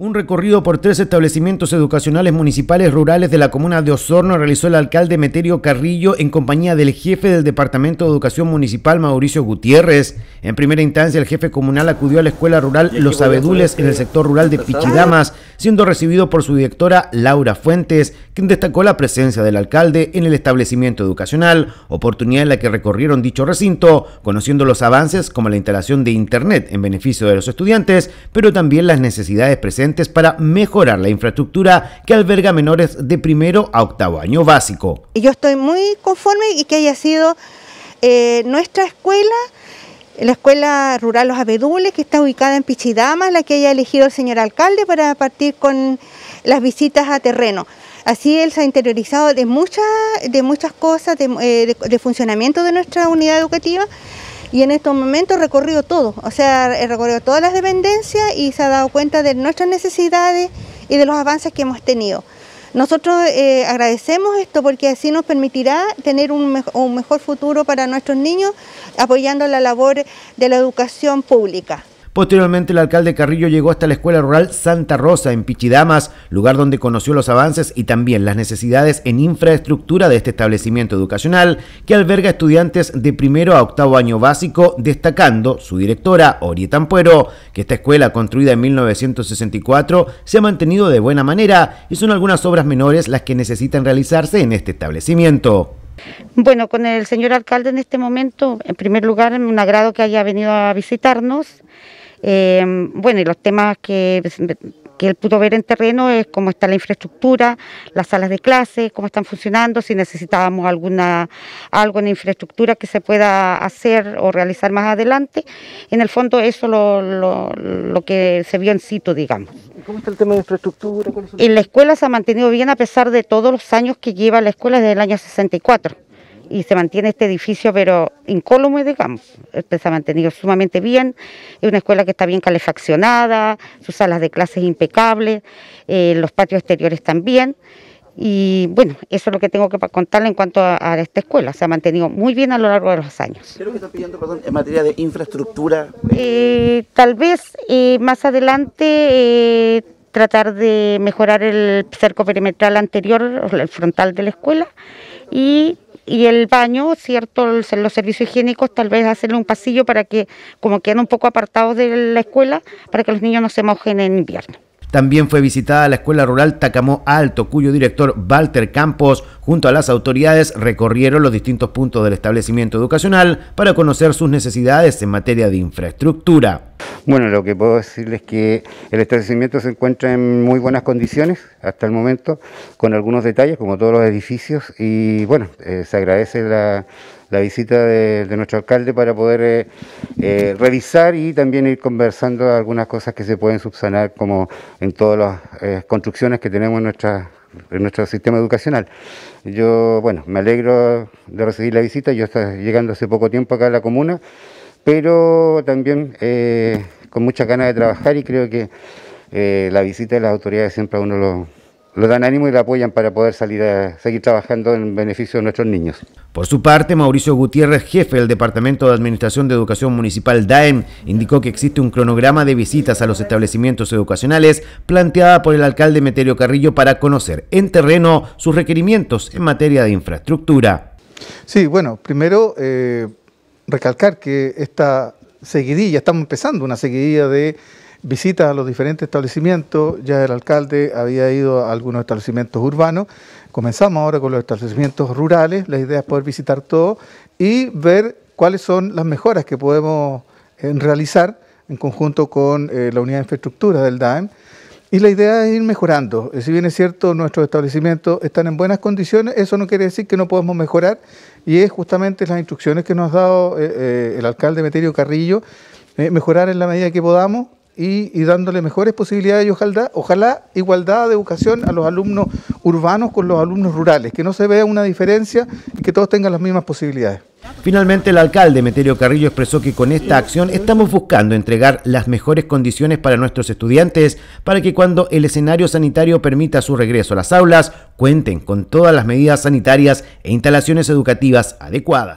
Un recorrido por tres establecimientos educacionales municipales rurales de la comuna de Osorno realizó el alcalde Meterio Carrillo en compañía del jefe del Departamento de Educación Municipal, Mauricio Gutiérrez. En primera instancia, el jefe comunal acudió a la escuela rural Los Abedules este en el sector rural de Pichidamas, siendo recibido por su directora Laura Fuentes, quien destacó la presencia del alcalde en el establecimiento educacional, oportunidad en la que recorrieron dicho recinto, conociendo los avances como la instalación de Internet en beneficio de los estudiantes, pero también las necesidades presentes para mejorar la infraestructura que alberga menores de primero a octavo año básico. Yo estoy muy conforme y que haya sido eh, nuestra escuela la Escuela Rural Los Abedules, que está ubicada en Pichidama, la que haya elegido el señor alcalde para partir con las visitas a terreno. Así él se ha interiorizado de muchas, de muchas cosas, eh, de funcionamiento de nuestra unidad educativa y en estos momentos recorrido todo, o sea, he recorrido todas las dependencias y se ha dado cuenta de nuestras necesidades y de los avances que hemos tenido. Nosotros eh, agradecemos esto porque así nos permitirá tener un mejor futuro para nuestros niños apoyando la labor de la educación pública. Posteriormente, el alcalde Carrillo llegó hasta la escuela rural Santa Rosa, en Pichidamas, lugar donde conoció los avances y también las necesidades en infraestructura de este establecimiento educacional, que alberga estudiantes de primero a octavo año básico, destacando su directora, Orieta Ampuero, que esta escuela, construida en 1964, se ha mantenido de buena manera y son algunas obras menores las que necesitan realizarse en este establecimiento. Bueno, con el señor alcalde en este momento, en primer lugar, un agrado que haya venido a visitarnos. Eh, bueno, y los temas que, que él pudo ver en terreno es cómo está la infraestructura, las salas de clase cómo están funcionando, si necesitábamos alguna, algo en infraestructura que se pueda hacer o realizar más adelante. En el fondo eso lo, lo, que se vio en sitio, digamos. ¿Cómo está el tema de infraestructura? En la escuela se ha mantenido bien a pesar de todos los años que lleva la escuela desde el año 64 y se mantiene este edificio, pero incólume, digamos. Se ha mantenido sumamente bien, es una escuela que está bien calefaccionada, sus salas de clases impecables, eh, los patios exteriores también. Y bueno, eso es lo que tengo que contarle en cuanto a, esta escuela. Se ha mantenido muy bien a lo largo de los años. ¿Qué es lo que está pidiendo, perdón, en materia de infraestructura? Eh, tal vez eh, más adelante tratar de mejorar el cerco perimetral anterior, el frontal de la escuela, y y el baño, ¿cierto? Los, servicios higiénicos, tal vez hacerle un pasillo para que, como quedan un poco apartados de la escuela, para que los niños no se mojen en invierno. También fue visitada la Escuela Rural Tacamó Alto, cuyo director Walter Campos, junto a las autoridades, recorrieron los distintos puntos del establecimiento educacional para conocer sus necesidades en materia de infraestructura. Bueno, lo que puedo decirles es que el establecimiento se encuentra en muy buenas condiciones hasta el momento, con algunos detalles, como todos los edificios, y bueno, eh, se agradece la la visita de, nuestro alcalde para poder eh, eh, revisar y también ir conversando algunas cosas que se pueden subsanar como en todas las eh, construcciones que tenemos en nuestra nuestro sistema educacional. Yo, bueno, me alegro de recibir la visita, yo estoy llegando hace poco tiempo acá a la comuna, pero también con muchas ganas de trabajar y creo que la visita de las autoridades siempre a uno lo, lo dan ánimo y lo apoyan para poder salir a seguir trabajando en beneficio de nuestros niños. Por su parte, Mauricio Gutiérrez, jefe del Departamento de Administración de Educación Municipal DAEM, indicó que existe un cronograma de visitas a los establecimientos educacionales planteada por el alcalde Meterio Carrillo para conocer en terreno sus requerimientos en materia de infraestructura. Sí, bueno, primero eh, recalcar que esta seguidilla, estamos empezando una seguidilla de visitas a los diferentes establecimientos, ya el alcalde había ido a algunos establecimientos urbanos, comenzamos ahora con los establecimientos rurales, la idea es poder visitar todo y ver cuáles son las mejoras que podemos eh, realizar en conjunto con eh, la unidad de infraestructura del DAEM. Y la idea es ir mejorando. Eh, si bien es cierto, nuestros establecimientos están en buenas condiciones, eso no quiere decir que no podemos mejorar y es justamente las instrucciones que nos ha dado el alcalde Meterio Carrillo, mejorar en la medida que podamos y, dándole mejores posibilidades y ojalá, ojalá igualdad de educación a los alumnos urbanos con los alumnos rurales, que no se vea una diferencia y que todos tengan las mismas posibilidades. Finalmente, el alcalde Meterio Carrillo expresó que con esta acción estamos buscando entregar las mejores condiciones para nuestros estudiantes para que cuando el escenario sanitario permita su regreso a las aulas, cuenten con todas las medidas sanitarias e instalaciones educativas adecuadas.